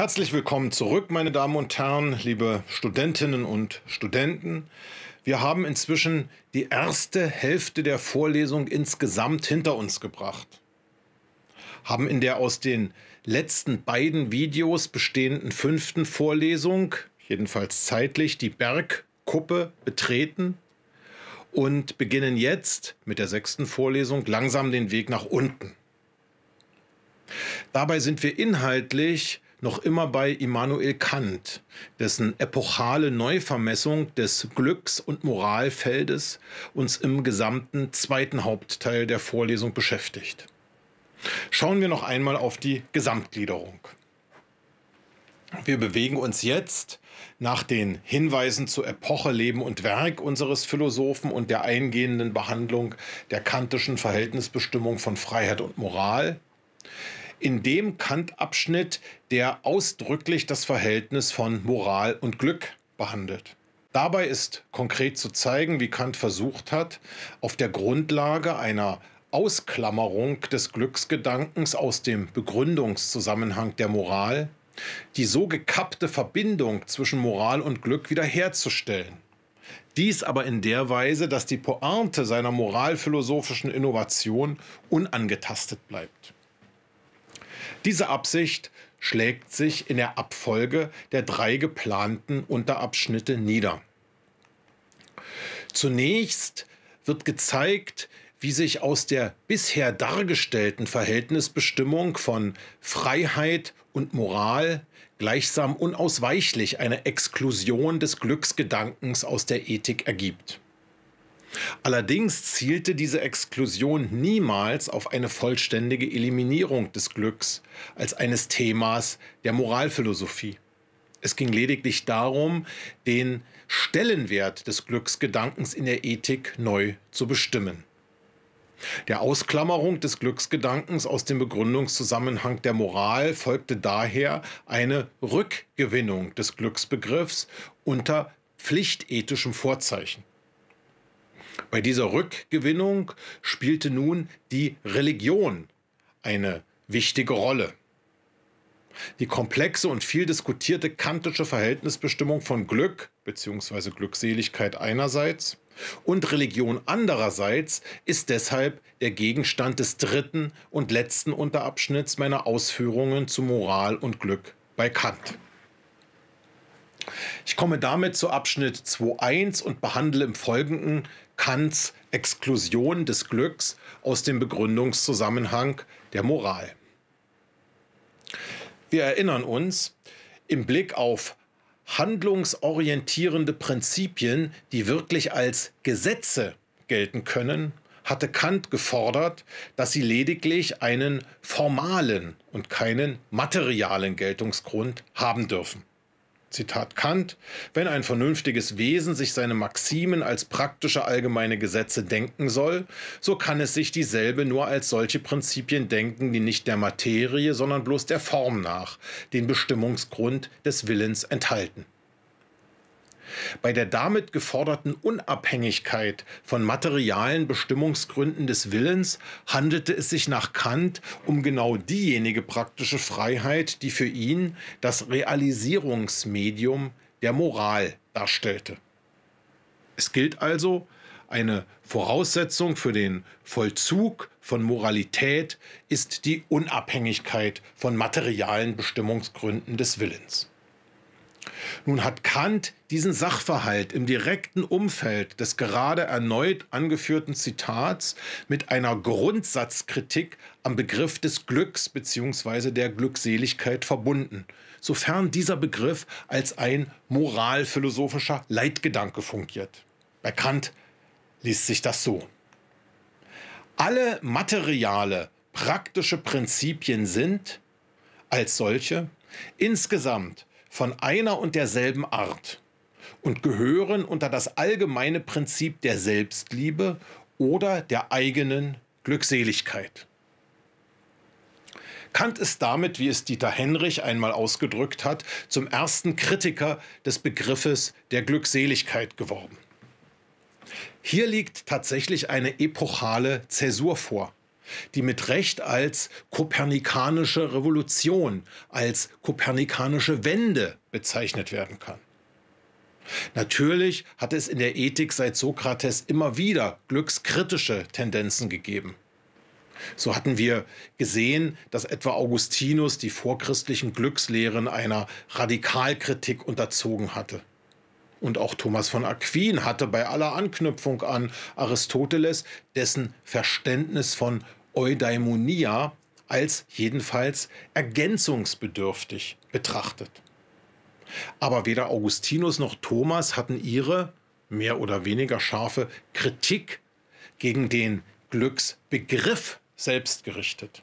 Herzlich willkommen zurück, meine Damen und Herren, liebe Studentinnen und Studenten. Wir haben inzwischen die erste Hälfte der Vorlesung insgesamt hinter uns gebracht. Haben in der aus den letzten beiden Videos bestehenden fünften Vorlesung, jedenfalls zeitlich, die Bergkuppe betreten und beginnen jetzt mit der sechsten Vorlesung langsam den Weg nach unten. Dabei sind wir inhaltlich noch immer bei Immanuel Kant, dessen epochale Neuvermessung des Glücks- und Moralfeldes uns im gesamten zweiten Hauptteil der Vorlesung beschäftigt. Schauen wir noch einmal auf die Gesamtgliederung. Wir bewegen uns jetzt nach den Hinweisen zur Epoche, Leben und Werk unseres Philosophen und der eingehenden Behandlung der kantischen Verhältnisbestimmung von Freiheit und Moral in dem Kant-Abschnitt, der ausdrücklich das Verhältnis von Moral und Glück behandelt. Dabei ist konkret zu zeigen, wie Kant versucht hat, auf der Grundlage einer Ausklammerung des Glücksgedankens aus dem Begründungszusammenhang der Moral die so gekappte Verbindung zwischen Moral und Glück wiederherzustellen. Dies aber in der Weise, dass die Pointe seiner moralphilosophischen Innovation unangetastet bleibt. Diese Absicht schlägt sich in der Abfolge der drei geplanten Unterabschnitte nieder. Zunächst wird gezeigt, wie sich aus der bisher dargestellten Verhältnisbestimmung von Freiheit und Moral gleichsam unausweichlich eine Exklusion des Glücksgedankens aus der Ethik ergibt. Allerdings zielte diese Exklusion niemals auf eine vollständige Eliminierung des Glücks als eines Themas der Moralphilosophie. Es ging lediglich darum, den Stellenwert des Glücksgedankens in der Ethik neu zu bestimmen. Der Ausklammerung des Glücksgedankens aus dem Begründungszusammenhang der Moral folgte daher eine Rückgewinnung des Glücksbegriffs unter pflichtethischem Vorzeichen. Bei dieser Rückgewinnung spielte nun die Religion eine wichtige Rolle. Die komplexe und viel diskutierte kantische Verhältnisbestimmung von Glück bzw. Glückseligkeit einerseits und Religion andererseits ist deshalb der Gegenstand des dritten und letzten Unterabschnitts meiner Ausführungen zu Moral und Glück bei Kant. Ich komme damit zu Abschnitt 2.1 und behandle im Folgenden Kants Exklusion des Glücks aus dem Begründungszusammenhang der Moral. Wir erinnern uns, im Blick auf handlungsorientierende Prinzipien, die wirklich als Gesetze gelten können, hatte Kant gefordert, dass sie lediglich einen formalen und keinen materialen Geltungsgrund haben dürfen. Zitat Kant, wenn ein vernünftiges Wesen sich seine Maximen als praktische allgemeine Gesetze denken soll, so kann es sich dieselbe nur als solche Prinzipien denken, die nicht der Materie, sondern bloß der Form nach, den Bestimmungsgrund des Willens enthalten. Bei der damit geforderten Unabhängigkeit von materialen Bestimmungsgründen des Willens handelte es sich nach Kant um genau diejenige praktische Freiheit, die für ihn das Realisierungsmedium der Moral darstellte. Es gilt also, eine Voraussetzung für den Vollzug von Moralität ist die Unabhängigkeit von materialen Bestimmungsgründen des Willens. Nun hat Kant diesen Sachverhalt im direkten Umfeld des gerade erneut angeführten Zitats mit einer Grundsatzkritik am Begriff des Glücks bzw. der Glückseligkeit verbunden, sofern dieser Begriff als ein moralphilosophischer Leitgedanke fungiert. Bei Kant liest sich das so. Alle materiale, praktische Prinzipien sind, als solche, insgesamt von einer und derselben Art und gehören unter das allgemeine Prinzip der Selbstliebe oder der eigenen Glückseligkeit. Kant ist damit, wie es Dieter Henrich einmal ausgedrückt hat, zum ersten Kritiker des Begriffes der Glückseligkeit geworden. Hier liegt tatsächlich eine epochale Zäsur vor die mit Recht als kopernikanische Revolution, als kopernikanische Wende bezeichnet werden kann. Natürlich hat es in der Ethik seit Sokrates immer wieder glückskritische Tendenzen gegeben. So hatten wir gesehen, dass etwa Augustinus die vorchristlichen Glückslehren einer Radikalkritik unterzogen hatte. Und auch Thomas von Aquin hatte bei aller Anknüpfung an Aristoteles dessen Verständnis von Eudaimonia als jedenfalls ergänzungsbedürftig betrachtet. Aber weder Augustinus noch Thomas hatten ihre mehr oder weniger scharfe Kritik gegen den Glücksbegriff selbst gerichtet.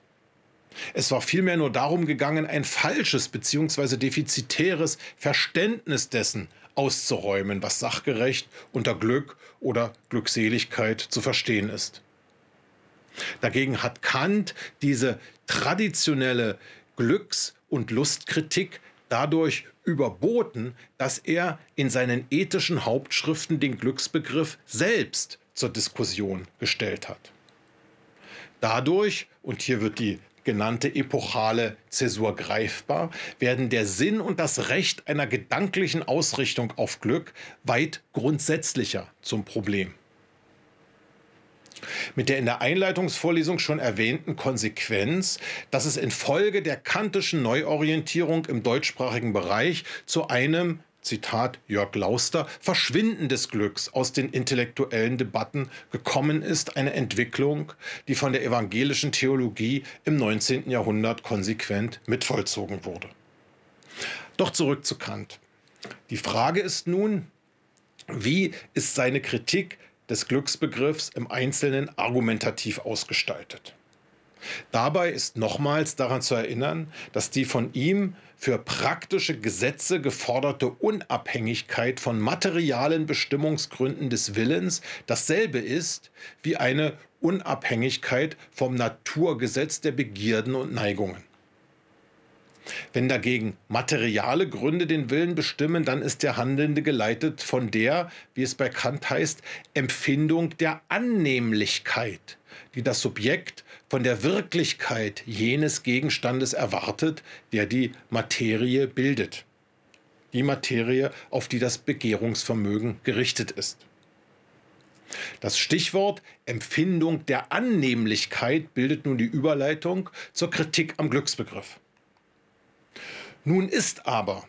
Es war vielmehr nur darum gegangen, ein falsches bzw. defizitäres Verständnis dessen auszuräumen, was sachgerecht unter Glück oder Glückseligkeit zu verstehen ist. Dagegen hat Kant diese traditionelle Glücks- und Lustkritik dadurch überboten, dass er in seinen ethischen Hauptschriften den Glücksbegriff selbst zur Diskussion gestellt hat. Dadurch, und hier wird die genannte epochale Zäsur greifbar, werden der Sinn und das Recht einer gedanklichen Ausrichtung auf Glück weit grundsätzlicher zum Problem mit der in der Einleitungsvorlesung schon erwähnten Konsequenz, dass es infolge der kantischen Neuorientierung im deutschsprachigen Bereich zu einem Zitat Jörg Lauster, Verschwinden des Glücks aus den intellektuellen Debatten gekommen ist eine Entwicklung, die von der evangelischen Theologie im 19. Jahrhundert konsequent mitvollzogen wurde. Doch zurück zu Kant. Die Frage ist nun, wie ist seine Kritik des Glücksbegriffs im Einzelnen argumentativ ausgestaltet. Dabei ist nochmals daran zu erinnern, dass die von ihm für praktische Gesetze geforderte Unabhängigkeit von materialen Bestimmungsgründen des Willens dasselbe ist wie eine Unabhängigkeit vom Naturgesetz der Begierden und Neigungen. Wenn dagegen materiale Gründe den Willen bestimmen, dann ist der Handelnde geleitet von der, wie es bei Kant heißt, Empfindung der Annehmlichkeit, die das Subjekt von der Wirklichkeit jenes Gegenstandes erwartet, der die Materie bildet. Die Materie, auf die das Begehrungsvermögen gerichtet ist. Das Stichwort Empfindung der Annehmlichkeit bildet nun die Überleitung zur Kritik am Glücksbegriff. Nun ist aber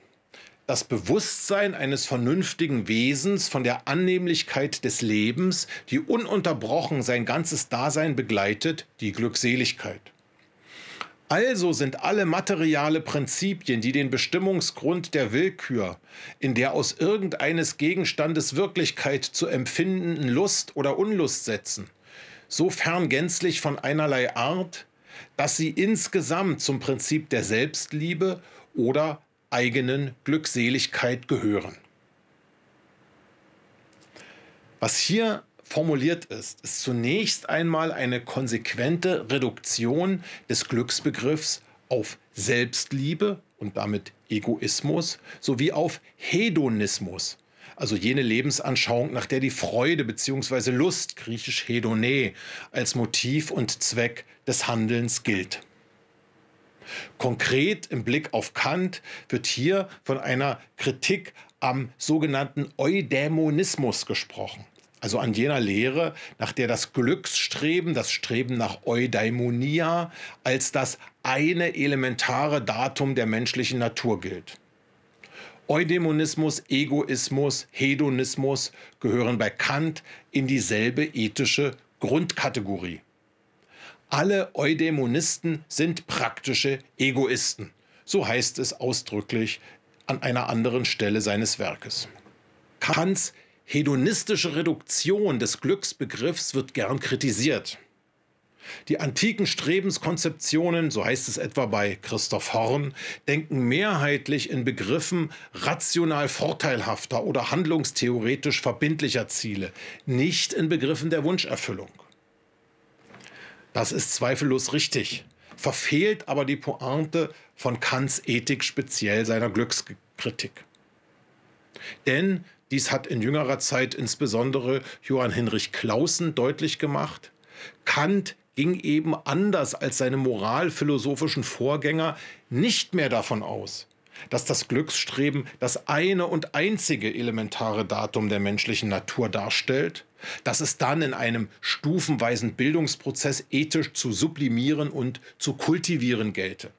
das Bewusstsein eines vernünftigen Wesens von der Annehmlichkeit des Lebens, die ununterbrochen sein ganzes Dasein begleitet, die Glückseligkeit. Also sind alle materiale Prinzipien, die den Bestimmungsgrund der Willkür, in der aus irgendeines Gegenstandes Wirklichkeit zu empfindenden Lust oder Unlust setzen, so fern gänzlich von einerlei Art, dass sie insgesamt zum Prinzip der Selbstliebe oder eigenen Glückseligkeit gehören. Was hier formuliert ist, ist zunächst einmal eine konsequente Reduktion des Glücksbegriffs auf Selbstliebe und damit Egoismus sowie auf Hedonismus, also jene Lebensanschauung, nach der die Freude bzw. Lust, griechisch Hedone, als Motiv und Zweck des Handelns gilt. Konkret im Blick auf Kant wird hier von einer Kritik am sogenannten Eudämonismus gesprochen. Also an jener Lehre, nach der das Glücksstreben, das Streben nach Eudaimonia als das eine elementare Datum der menschlichen Natur gilt. Eudämonismus, Egoismus, Hedonismus gehören bei Kant in dieselbe ethische Grundkategorie alle Eudämonisten sind praktische Egoisten. So heißt es ausdrücklich an einer anderen Stelle seines Werkes. Kants hedonistische Reduktion des Glücksbegriffs wird gern kritisiert. Die antiken Strebenskonzeptionen, so heißt es etwa bei Christoph Horn, denken mehrheitlich in Begriffen rational vorteilhafter oder handlungstheoretisch verbindlicher Ziele, nicht in Begriffen der Wunscherfüllung. Das ist zweifellos richtig, verfehlt aber die Pointe von Kants Ethik speziell seiner Glückskritik. Denn dies hat in jüngerer Zeit insbesondere Johann Hinrich Clausen deutlich gemacht. Kant ging eben anders als seine moralphilosophischen Vorgänger nicht mehr davon aus, dass das Glücksstreben das eine und einzige elementare Datum der menschlichen Natur darstellt, dass es dann in einem stufenweisen Bildungsprozess ethisch zu sublimieren und zu kultivieren gelte.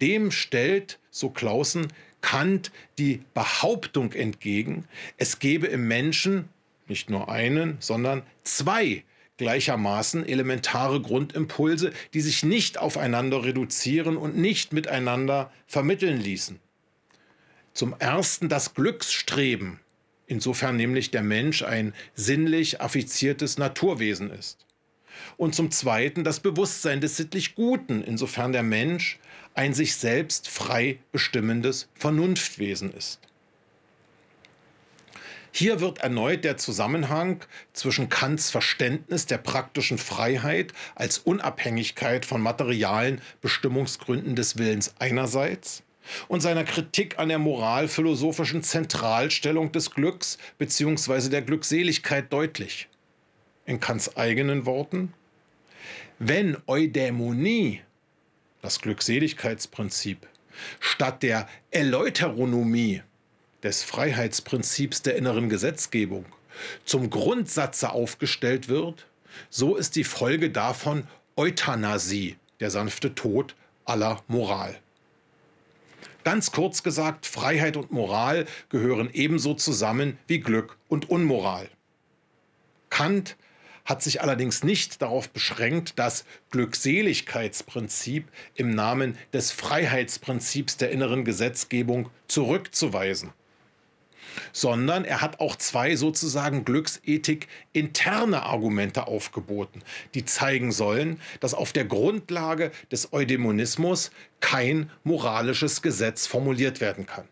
Dem stellt, so Clausen, Kant die Behauptung entgegen, es gebe im Menschen nicht nur einen, sondern zwei gleichermaßen elementare Grundimpulse, die sich nicht aufeinander reduzieren und nicht miteinander vermitteln ließen. Zum ersten das Glücksstreben, insofern nämlich der Mensch ein sinnlich affiziertes Naturwesen ist. Und zum Zweiten das Bewusstsein des sittlich Guten, insofern der Mensch ein sich selbst frei bestimmendes Vernunftwesen ist. Hier wird erneut der Zusammenhang zwischen Kants Verständnis der praktischen Freiheit als Unabhängigkeit von materialen Bestimmungsgründen des Willens einerseits und seiner Kritik an der moralphilosophischen Zentralstellung des Glücks bzw. der Glückseligkeit deutlich. In Kants eigenen Worten, wenn Eudämonie, das Glückseligkeitsprinzip, statt der Eleuteronomie des Freiheitsprinzips der inneren Gesetzgebung, zum Grundsatze aufgestellt wird, so ist die Folge davon Euthanasie, der sanfte Tod aller Moral. Ganz kurz gesagt, Freiheit und Moral gehören ebenso zusammen wie Glück und Unmoral. Kant hat sich allerdings nicht darauf beschränkt, das Glückseligkeitsprinzip im Namen des Freiheitsprinzips der inneren Gesetzgebung zurückzuweisen sondern er hat auch zwei sozusagen Glücksethik interne Argumente aufgeboten, die zeigen sollen, dass auf der Grundlage des Eudämonismus kein moralisches Gesetz formuliert werden kann.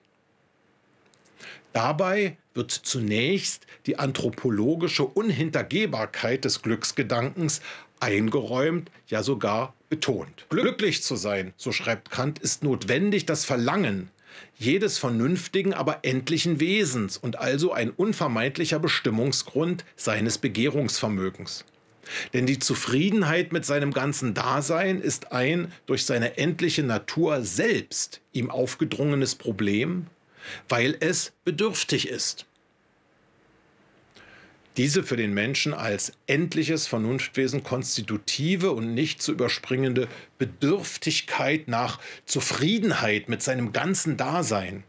Dabei wird zunächst die anthropologische Unhintergehbarkeit des Glücksgedankens eingeräumt, ja sogar betont. Glücklich zu sein, so schreibt Kant, ist notwendig das Verlangen jedes vernünftigen, aber endlichen Wesens und also ein unvermeidlicher Bestimmungsgrund seines Begehrungsvermögens. Denn die Zufriedenheit mit seinem ganzen Dasein ist ein durch seine endliche Natur selbst ihm aufgedrungenes Problem, weil es bedürftig ist diese für den Menschen als endliches Vernunftwesen konstitutive und nicht zu überspringende Bedürftigkeit nach Zufriedenheit mit seinem ganzen Dasein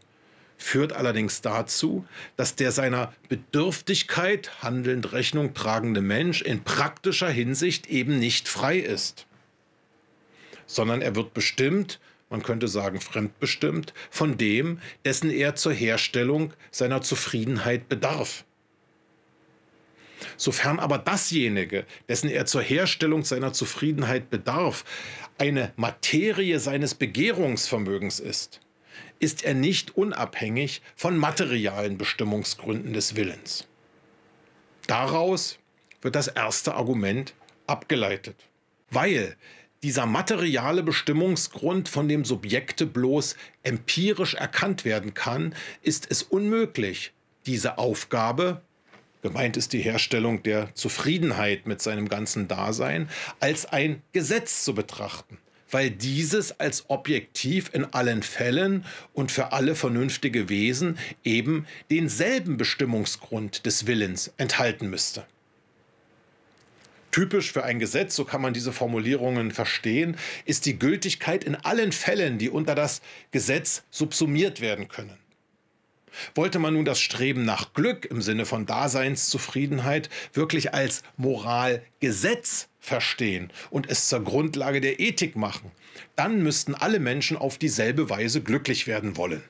führt allerdings dazu, dass der seiner Bedürftigkeit handelnd Rechnung tragende Mensch in praktischer Hinsicht eben nicht frei ist, sondern er wird bestimmt, man könnte sagen fremdbestimmt, von dem, dessen er zur Herstellung seiner Zufriedenheit bedarf. Sofern aber dasjenige, dessen er zur Herstellung seiner Zufriedenheit bedarf, eine Materie seines Begehrungsvermögens ist, ist er nicht unabhängig von materialen Bestimmungsgründen des Willens. Daraus wird das erste Argument abgeleitet. Weil dieser materiale Bestimmungsgrund von dem Subjekte bloß empirisch erkannt werden kann, ist es unmöglich, diese Aufgabe gemeint ist die Herstellung der Zufriedenheit mit seinem ganzen Dasein, als ein Gesetz zu betrachten, weil dieses als objektiv in allen Fällen und für alle vernünftige Wesen eben denselben Bestimmungsgrund des Willens enthalten müsste. Typisch für ein Gesetz, so kann man diese Formulierungen verstehen, ist die Gültigkeit in allen Fällen, die unter das Gesetz subsumiert werden können. Wollte man nun das Streben nach Glück im Sinne von Daseinszufriedenheit wirklich als Moralgesetz verstehen und es zur Grundlage der Ethik machen, dann müssten alle Menschen auf dieselbe Weise glücklich werden wollen.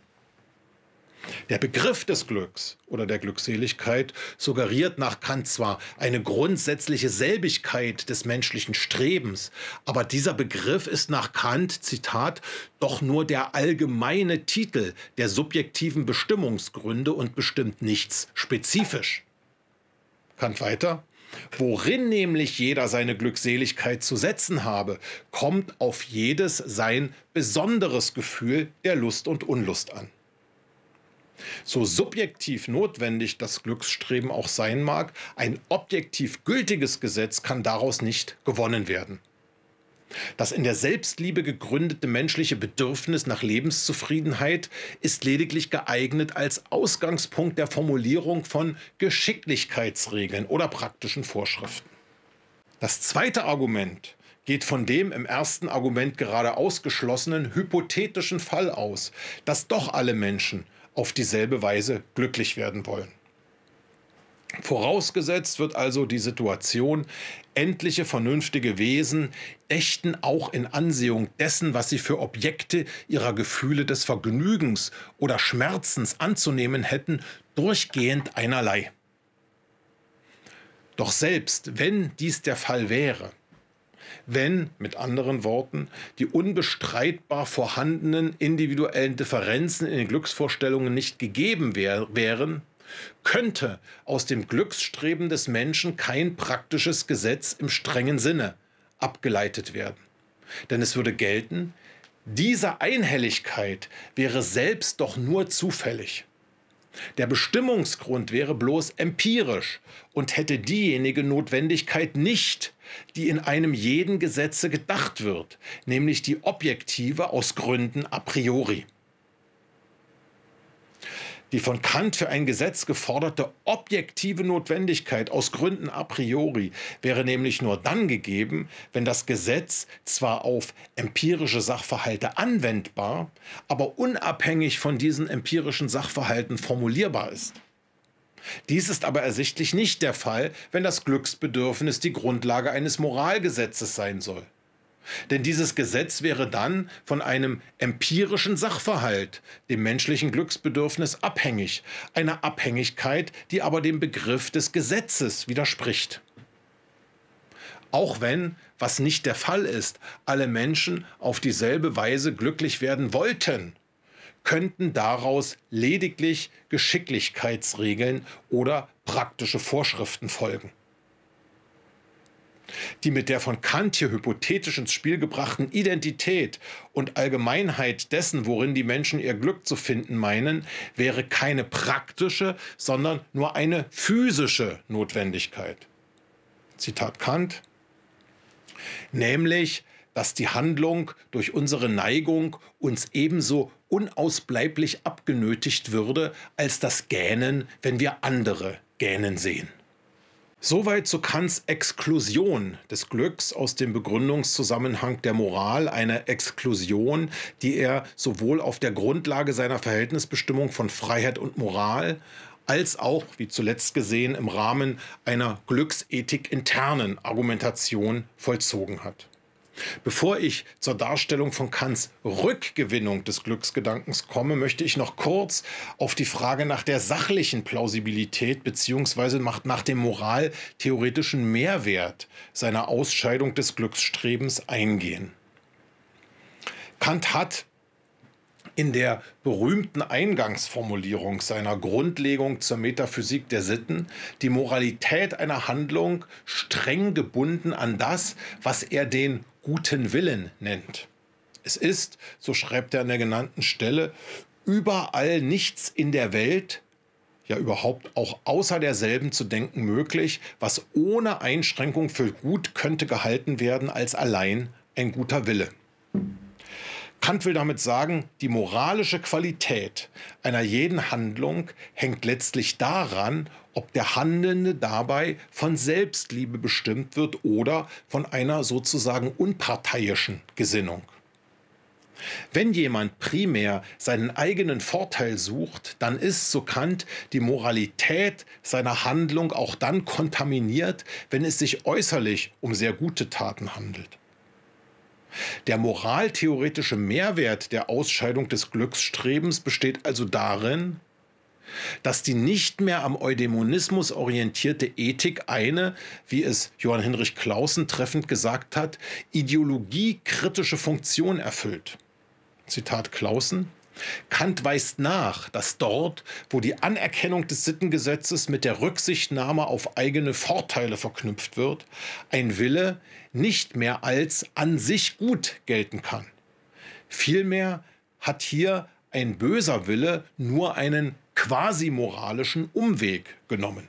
Der Begriff des Glücks oder der Glückseligkeit suggeriert nach Kant zwar eine grundsätzliche Selbigkeit des menschlichen Strebens, aber dieser Begriff ist nach Kant, Zitat, doch nur der allgemeine Titel der subjektiven Bestimmungsgründe und bestimmt nichts spezifisch. Kant weiter. Worin nämlich jeder seine Glückseligkeit zu setzen habe, kommt auf jedes sein besonderes Gefühl der Lust und Unlust an. So subjektiv notwendig das Glücksstreben auch sein mag, ein objektiv gültiges Gesetz kann daraus nicht gewonnen werden. Das in der Selbstliebe gegründete menschliche Bedürfnis nach Lebenszufriedenheit ist lediglich geeignet als Ausgangspunkt der Formulierung von Geschicklichkeitsregeln oder praktischen Vorschriften. Das zweite Argument geht von dem im ersten Argument gerade ausgeschlossenen hypothetischen Fall aus, dass doch alle Menschen auf dieselbe Weise glücklich werden wollen. Vorausgesetzt wird also die Situation, endliche vernünftige Wesen ächten auch in Ansehung dessen, was sie für Objekte ihrer Gefühle des Vergnügens oder Schmerzens anzunehmen hätten, durchgehend einerlei. Doch selbst wenn dies der Fall wäre, wenn, mit anderen Worten, die unbestreitbar vorhandenen individuellen Differenzen in den Glücksvorstellungen nicht gegeben wär wären, könnte aus dem Glücksstreben des Menschen kein praktisches Gesetz im strengen Sinne abgeleitet werden. Denn es würde gelten, diese Einhelligkeit wäre selbst doch nur zufällig. Der Bestimmungsgrund wäre bloß empirisch und hätte diejenige Notwendigkeit nicht, die in einem jeden Gesetze gedacht wird, nämlich die objektive aus Gründen a priori die von Kant für ein Gesetz geforderte objektive Notwendigkeit aus Gründen a priori wäre nämlich nur dann gegeben, wenn das Gesetz zwar auf empirische Sachverhalte anwendbar, aber unabhängig von diesen empirischen Sachverhalten formulierbar ist. Dies ist aber ersichtlich nicht der Fall, wenn das Glücksbedürfnis die Grundlage eines Moralgesetzes sein soll. Denn dieses Gesetz wäre dann von einem empirischen Sachverhalt, dem menschlichen Glücksbedürfnis, abhängig, einer Abhängigkeit, die aber dem Begriff des Gesetzes widerspricht. Auch wenn, was nicht der Fall ist, alle Menschen auf dieselbe Weise glücklich werden wollten, könnten daraus lediglich Geschicklichkeitsregeln oder praktische Vorschriften folgen. Die mit der von Kant hier hypothetisch ins Spiel gebrachten Identität und Allgemeinheit dessen, worin die Menschen ihr Glück zu finden meinen, wäre keine praktische, sondern nur eine physische Notwendigkeit. Zitat Kant. Nämlich, dass die Handlung durch unsere Neigung uns ebenso unausbleiblich abgenötigt würde, als das Gähnen, wenn wir andere gähnen sehen. Soweit zu Kants Exklusion des Glücks aus dem Begründungszusammenhang der Moral, eine Exklusion, die er sowohl auf der Grundlage seiner Verhältnisbestimmung von Freiheit und Moral als auch, wie zuletzt gesehen, im Rahmen einer Glücksethik internen Argumentation vollzogen hat. Bevor ich zur Darstellung von Kants Rückgewinnung des Glücksgedankens komme, möchte ich noch kurz auf die Frage nach der sachlichen Plausibilität bzw. nach dem moraltheoretischen Mehrwert seiner Ausscheidung des Glücksstrebens eingehen. Kant hat in der berühmten Eingangsformulierung seiner Grundlegung zur Metaphysik der Sitten die Moralität einer Handlung streng gebunden an das, was er den guten Willen nennt. Es ist, so schreibt er an der genannten Stelle, überall nichts in der Welt, ja überhaupt auch außer derselben zu denken möglich, was ohne Einschränkung für gut könnte gehalten werden als allein ein guter Wille. Kant will damit sagen, die moralische Qualität einer jeden Handlung hängt letztlich daran, ob der Handelnde dabei von Selbstliebe bestimmt wird oder von einer sozusagen unparteiischen Gesinnung. Wenn jemand primär seinen eigenen Vorteil sucht, dann ist, so Kant, die Moralität seiner Handlung auch dann kontaminiert, wenn es sich äußerlich um sehr gute Taten handelt. Der moraltheoretische Mehrwert der Ausscheidung des Glücksstrebens besteht also darin, dass die nicht mehr am Eudämonismus orientierte Ethik eine, wie es Johann Hinrich Clausen treffend gesagt hat, ideologiekritische Funktion erfüllt. Zitat Clausen. Kant weist nach, dass dort, wo die Anerkennung des Sittengesetzes mit der Rücksichtnahme auf eigene Vorteile verknüpft wird, ein Wille, nicht mehr als an sich gut gelten kann. Vielmehr hat hier ein böser Wille nur einen quasi moralischen Umweg genommen.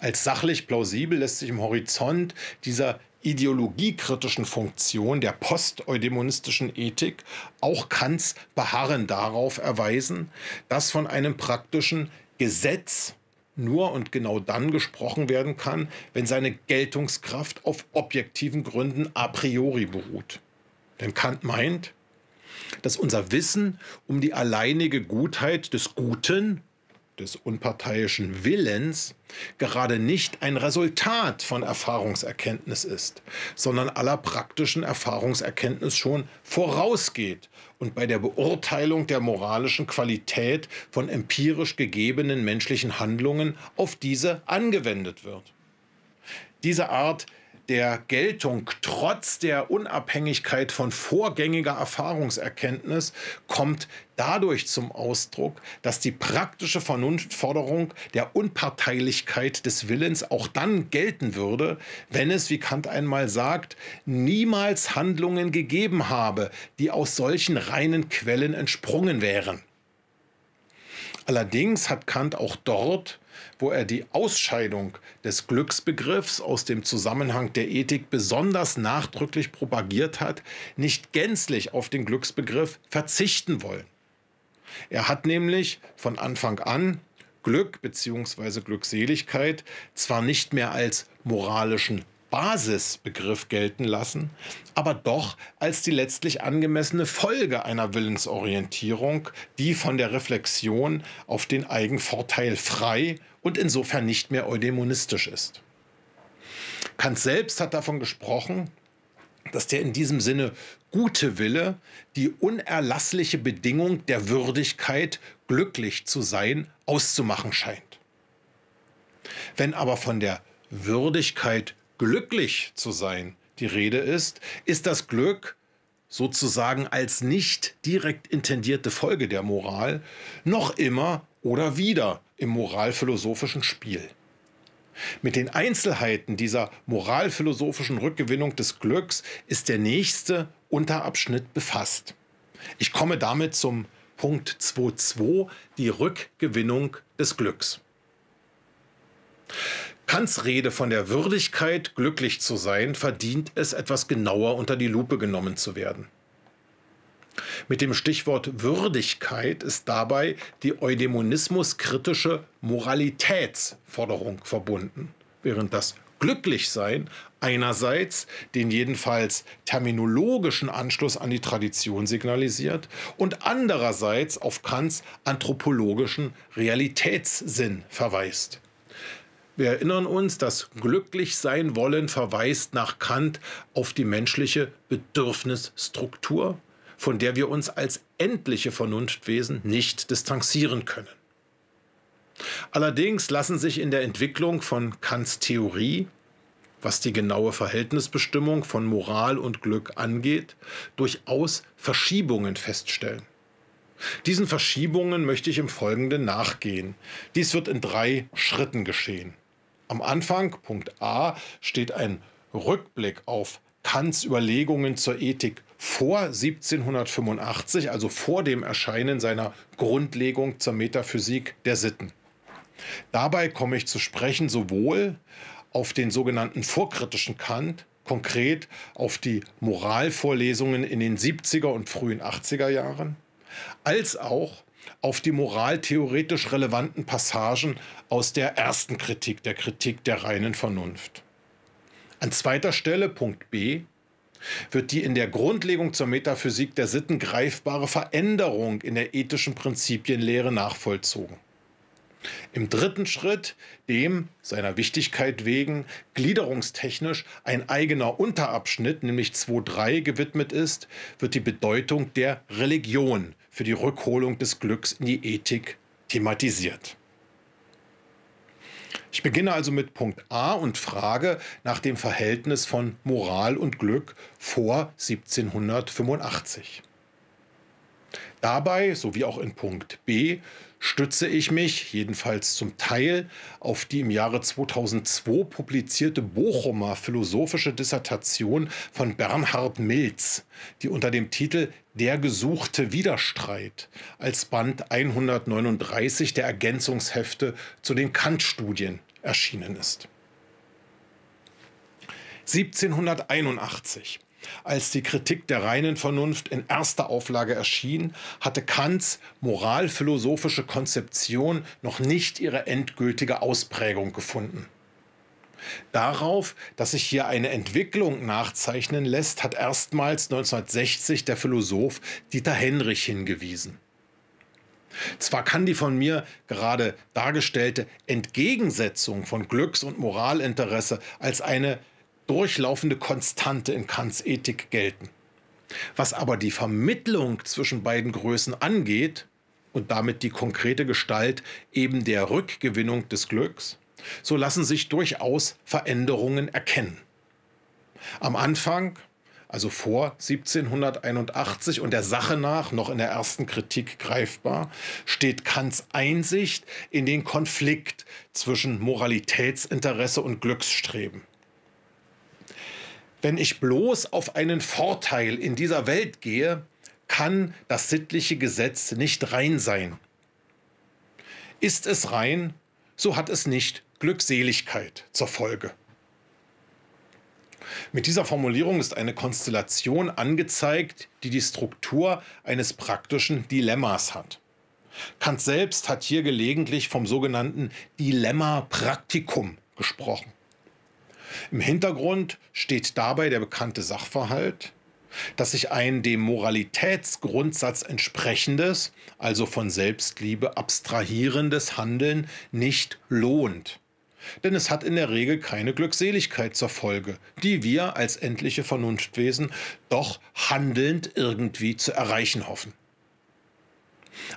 Als sachlich plausibel lässt sich im Horizont dieser ideologiekritischen Funktion der posteudemonistischen Ethik auch Kants Beharren darauf erweisen, dass von einem praktischen Gesetz nur und genau dann gesprochen werden kann, wenn seine Geltungskraft auf objektiven Gründen a priori beruht. Denn Kant meint, dass unser Wissen um die alleinige Gutheit des Guten, des unparteiischen Willens, gerade nicht ein Resultat von Erfahrungserkenntnis ist, sondern aller praktischen Erfahrungserkenntnis schon vorausgeht und bei der Beurteilung der moralischen Qualität von empirisch gegebenen menschlichen Handlungen auf diese angewendet wird. Diese Art der Geltung trotz der Unabhängigkeit von vorgängiger Erfahrungserkenntnis kommt dadurch zum Ausdruck, dass die praktische Vernunftforderung der Unparteilichkeit des Willens auch dann gelten würde, wenn es, wie Kant einmal sagt, niemals Handlungen gegeben habe, die aus solchen reinen Quellen entsprungen wären. Allerdings hat Kant auch dort wo er die Ausscheidung des Glücksbegriffs aus dem Zusammenhang der Ethik besonders nachdrücklich propagiert hat, nicht gänzlich auf den Glücksbegriff verzichten wollen. Er hat nämlich von Anfang an Glück bzw. Glückseligkeit zwar nicht mehr als moralischen Basisbegriff gelten lassen, aber doch als die letztlich angemessene Folge einer Willensorientierung, die von der Reflexion auf den Eigenvorteil frei und insofern nicht mehr eudämonistisch ist. Kant selbst hat davon gesprochen, dass der in diesem Sinne gute Wille die unerlassliche Bedingung der Würdigkeit, glücklich zu sein, auszumachen scheint. Wenn aber von der Würdigkeit, glücklich zu sein, die Rede ist, ist das Glück sozusagen als nicht direkt intendierte Folge der Moral noch immer oder wieder im moralphilosophischen Spiel. Mit den Einzelheiten dieser moralphilosophischen Rückgewinnung des Glücks ist der nächste Unterabschnitt befasst. Ich komme damit zum Punkt 2.2, die Rückgewinnung des Glücks. Kants Rede von der Würdigkeit, glücklich zu sein, verdient es, etwas genauer unter die Lupe genommen zu werden. Mit dem Stichwort Würdigkeit ist dabei die eudämonismuskritische Moralitätsforderung verbunden, während das Glücklichsein einerseits den jedenfalls terminologischen Anschluss an die Tradition signalisiert und andererseits auf Kants anthropologischen Realitätssinn verweist. Wir erinnern uns, dass glücklich wollen verweist nach Kant auf die menschliche Bedürfnisstruktur von der wir uns als endliche Vernunftwesen nicht distanzieren können. Allerdings lassen sich in der Entwicklung von Kants Theorie, was die genaue Verhältnisbestimmung von Moral und Glück angeht, durchaus Verschiebungen feststellen. Diesen Verschiebungen möchte ich im Folgenden nachgehen. Dies wird in drei Schritten geschehen. Am Anfang, Punkt A, steht ein Rückblick auf Kants Überlegungen zur Ethik vor 1785, also vor dem Erscheinen seiner Grundlegung zur Metaphysik der Sitten. Dabei komme ich zu sprechen sowohl auf den sogenannten vorkritischen Kant, konkret auf die Moralvorlesungen in den 70er und frühen 80er Jahren, als auch auf die moraltheoretisch relevanten Passagen aus der ersten Kritik, der Kritik der reinen Vernunft. An zweiter Stelle, Punkt B, wird die in der Grundlegung zur Metaphysik der Sitten greifbare Veränderung in der ethischen Prinzipienlehre nachvollzogen. Im dritten Schritt, dem seiner Wichtigkeit wegen gliederungstechnisch ein eigener Unterabschnitt, nämlich 2.3, gewidmet ist, wird die Bedeutung der Religion für die Rückholung des Glücks in die Ethik thematisiert. Ich beginne also mit Punkt A und frage nach dem Verhältnis von Moral und Glück vor 1785. Dabei, sowie auch in Punkt B, stütze ich mich, jedenfalls zum Teil, auf die im Jahre 2002 publizierte Bochumer philosophische Dissertation von Bernhard Milz, die unter dem Titel Der gesuchte Widerstreit als Band 139 der Ergänzungshefte zu den Kant-Studien erschienen ist. 1781 als die Kritik der reinen Vernunft in erster Auflage erschien, hatte Kants moralphilosophische Konzeption noch nicht ihre endgültige Ausprägung gefunden. Darauf, dass sich hier eine Entwicklung nachzeichnen lässt, hat erstmals 1960 der Philosoph Dieter Henrich hingewiesen. Zwar kann die von mir gerade dargestellte Entgegensetzung von Glücks- und Moralinteresse als eine durchlaufende Konstante in Kants Ethik gelten. Was aber die Vermittlung zwischen beiden Größen angeht und damit die konkrete Gestalt eben der Rückgewinnung des Glücks, so lassen sich durchaus Veränderungen erkennen. Am Anfang, also vor 1781 und der Sache nach noch in der ersten Kritik greifbar, steht Kants Einsicht in den Konflikt zwischen Moralitätsinteresse und Glücksstreben. Wenn ich bloß auf einen Vorteil in dieser Welt gehe, kann das sittliche Gesetz nicht rein sein. Ist es rein, so hat es nicht Glückseligkeit zur Folge. Mit dieser Formulierung ist eine Konstellation angezeigt, die die Struktur eines praktischen Dilemmas hat. Kant selbst hat hier gelegentlich vom sogenannten Dilemma Praktikum gesprochen. Im Hintergrund steht dabei der bekannte Sachverhalt, dass sich ein dem Moralitätsgrundsatz entsprechendes, also von Selbstliebe abstrahierendes Handeln nicht lohnt. Denn es hat in der Regel keine Glückseligkeit zur Folge, die wir als endliche Vernunftwesen doch handelnd irgendwie zu erreichen hoffen.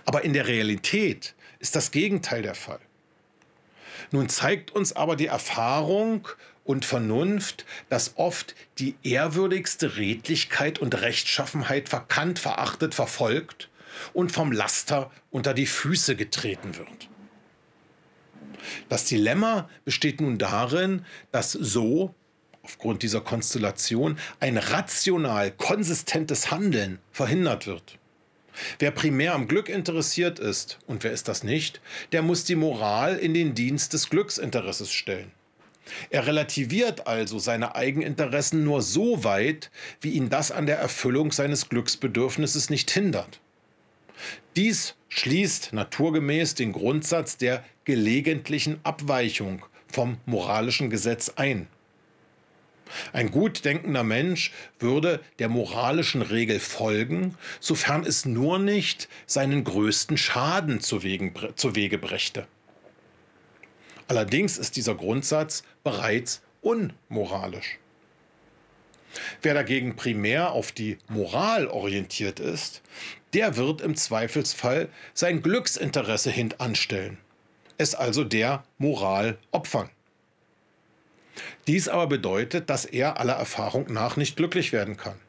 Aber in der Realität ist das Gegenteil der Fall. Nun zeigt uns aber die Erfahrung, und Vernunft, dass oft die ehrwürdigste Redlichkeit und Rechtschaffenheit verkannt, verachtet, verfolgt und vom Laster unter die Füße getreten wird. Das Dilemma besteht nun darin, dass so, aufgrund dieser Konstellation, ein rational konsistentes Handeln verhindert wird. Wer primär am Glück interessiert ist, und wer ist das nicht, der muss die Moral in den Dienst des Glücksinteresses stellen. Er relativiert also seine Eigeninteressen nur so weit, wie ihn das an der Erfüllung seines Glücksbedürfnisses nicht hindert. Dies schließt naturgemäß den Grundsatz der gelegentlichen Abweichung vom moralischen Gesetz ein. Ein gut denkender Mensch würde der moralischen Regel folgen, sofern es nur nicht seinen größten Schaden zu Wege brächte. Allerdings ist dieser Grundsatz bereits unmoralisch. Wer dagegen primär auf die Moral orientiert ist, der wird im Zweifelsfall sein Glücksinteresse hintanstellen, es also der Moral opfern. Dies aber bedeutet, dass er aller Erfahrung nach nicht glücklich werden kann.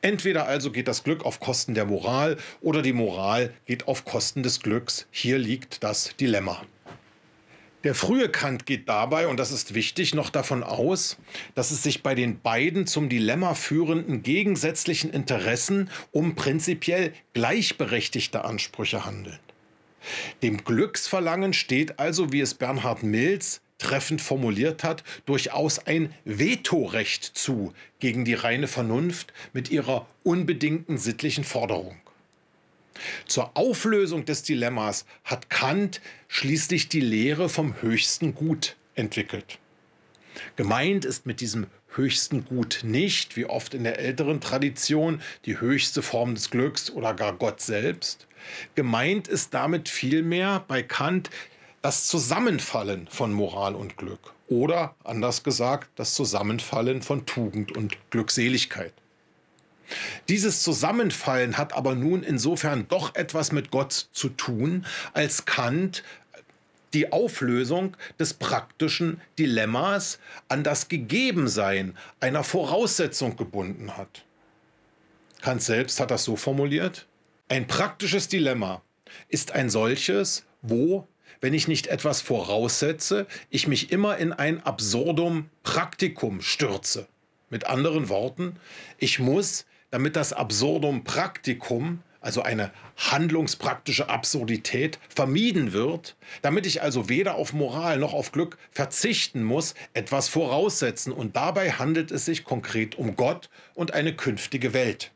Entweder also geht das Glück auf Kosten der Moral oder die Moral geht auf Kosten des Glücks. Hier liegt das Dilemma. Der frühe Kant geht dabei, und das ist wichtig, noch davon aus, dass es sich bei den beiden zum Dilemma führenden gegensätzlichen Interessen um prinzipiell gleichberechtigte Ansprüche handelt. Dem Glücksverlangen steht also, wie es Bernhard Mills treffend formuliert hat, durchaus ein Vetorecht zu gegen die reine Vernunft mit ihrer unbedingten sittlichen Forderung. Zur Auflösung des Dilemmas hat Kant schließlich die Lehre vom höchsten Gut entwickelt. Gemeint ist mit diesem höchsten Gut nicht, wie oft in der älteren Tradition, die höchste Form des Glücks oder gar Gott selbst. Gemeint ist damit vielmehr bei Kant das Zusammenfallen von Moral und Glück oder anders gesagt das Zusammenfallen von Tugend und Glückseligkeit. Dieses Zusammenfallen hat aber nun insofern doch etwas mit Gott zu tun, als Kant die Auflösung des praktischen Dilemmas an das Gegebensein einer Voraussetzung gebunden hat. Kant selbst hat das so formuliert. Ein praktisches Dilemma ist ein solches, wo, wenn ich nicht etwas voraussetze, ich mich immer in ein absurdum Praktikum stürze. Mit anderen Worten, ich muss damit das Absurdum Praktikum, also eine handlungspraktische Absurdität, vermieden wird, damit ich also weder auf Moral noch auf Glück verzichten muss, etwas voraussetzen. Und dabei handelt es sich konkret um Gott und eine künftige Welt.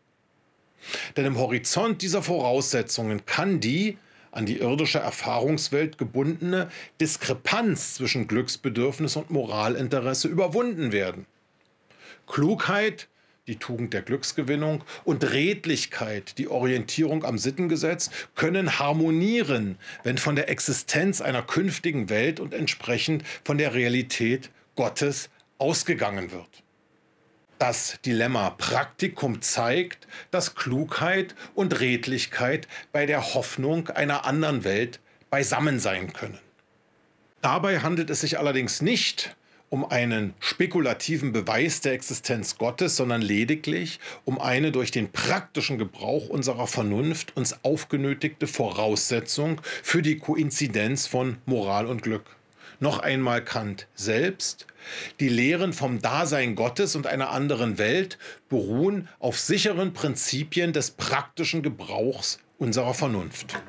Denn im Horizont dieser Voraussetzungen kann die, an die irdische Erfahrungswelt gebundene Diskrepanz zwischen Glücksbedürfnis und Moralinteresse überwunden werden. Klugheit die Tugend der Glücksgewinnung und Redlichkeit, die Orientierung am Sittengesetz, können harmonieren, wenn von der Existenz einer künftigen Welt und entsprechend von der Realität Gottes ausgegangen wird. Das Dilemma Praktikum zeigt, dass Klugheit und Redlichkeit bei der Hoffnung einer anderen Welt beisammen sein können. Dabei handelt es sich allerdings nicht um einen spekulativen Beweis der Existenz Gottes, sondern lediglich um eine durch den praktischen Gebrauch unserer Vernunft uns aufgenötigte Voraussetzung für die Koinzidenz von Moral und Glück. Noch einmal Kant selbst. Die Lehren vom Dasein Gottes und einer anderen Welt beruhen auf sicheren Prinzipien des praktischen Gebrauchs unserer Vernunft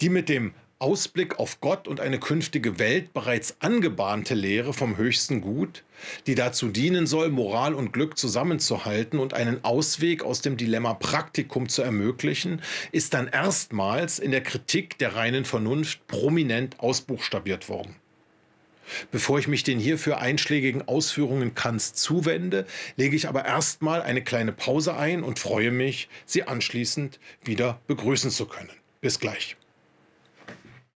die mit dem Ausblick auf Gott und eine künftige Welt bereits angebahnte Lehre vom höchsten Gut, die dazu dienen soll, Moral und Glück zusammenzuhalten und einen Ausweg aus dem Dilemma Praktikum zu ermöglichen, ist dann erstmals in der Kritik der reinen Vernunft prominent ausbuchstabiert worden. Bevor ich mich den hierfür einschlägigen Ausführungen Kants zuwende, lege ich aber erstmal eine kleine Pause ein und freue mich, Sie anschließend wieder begrüßen zu können. Bis gleich.